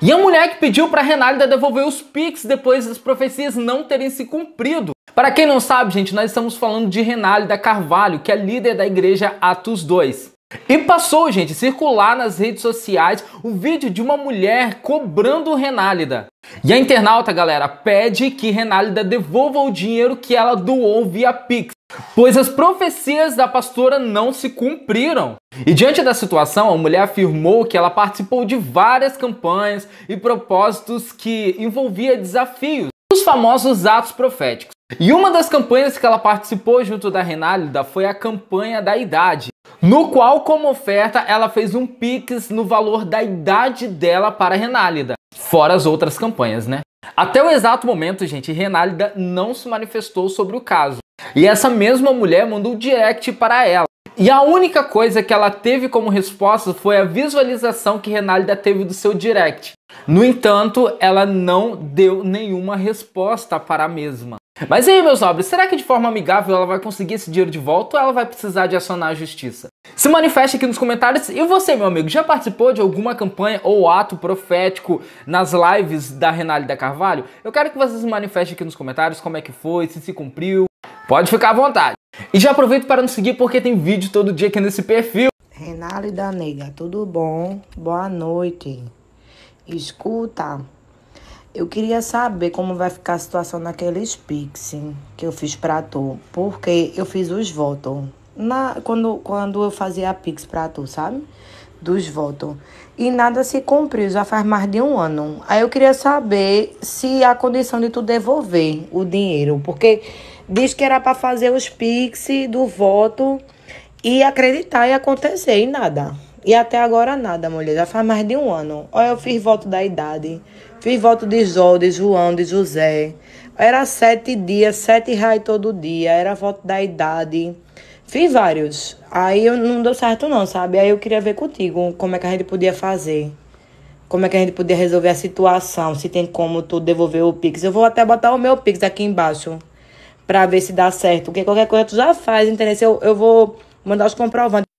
E a mulher que pediu para Renálida devolver os Pix depois das profecias não terem se cumprido. Para quem não sabe, gente, nós estamos falando de Renálida Carvalho, que é líder da igreja Atos 2. E passou, gente, circular nas redes sociais o vídeo de uma mulher cobrando Renálida. E a internauta, galera, pede que Renálida devolva o dinheiro que ela doou via Pix pois as profecias da pastora não se cumpriram. E diante da situação, a mulher afirmou que ela participou de várias campanhas e propósitos que envolvia desafios, os famosos atos proféticos. E uma das campanhas que ela participou junto da Renálida foi a campanha da idade, no qual, como oferta, ela fez um pix no valor da idade dela para a Renálida, fora as outras campanhas, né? Até o exato momento, gente, Renálida não se manifestou sobre o caso. E essa mesma mulher mandou direct para ela. E a única coisa que ela teve como resposta foi a visualização que Renalda teve do seu direct. No entanto, ela não deu nenhuma resposta para a mesma. Mas aí, meus nobres, será que de forma amigável ela vai conseguir esse dinheiro de volta ou ela vai precisar de acionar a justiça? Se manifeste aqui nos comentários. E você, meu amigo, já participou de alguma campanha ou ato profético nas lives da Renalda Carvalho? Eu quero que você se manifeste aqui nos comentários como é que foi, se se cumpriu, Pode ficar à vontade. E já aproveito para nos seguir porque tem vídeo todo dia aqui nesse perfil. Renale da Nega, tudo bom? Boa noite. Escuta, eu queria saber como vai ficar a situação naqueles Pix que eu fiz para tu, porque eu fiz os votos. Na, quando, quando eu fazia a Pix para tu, sabe? Dos votos. E nada se cumpriu, já faz mais de um ano. Aí eu queria saber se há condição de tu devolver o dinheiro, porque Diz que era para fazer os pix do voto e acreditar e acontecer, e nada. E até agora nada, mulher. Já faz mais de um ano. Olha, eu fiz voto da idade. Fiz voto de Jó, de João, de José. Era sete dias, sete reais todo dia. Era voto da idade. Fiz vários. Aí eu, não deu certo não, sabe? Aí eu queria ver contigo como é que a gente podia fazer. Como é que a gente podia resolver a situação. Se tem como tu devolver o Pix. Eu vou até botar o meu Pix aqui embaixo para ver se dá certo. Porque qualquer coisa tu já faz, entendeu? Eu, eu vou mandar os comprovantes.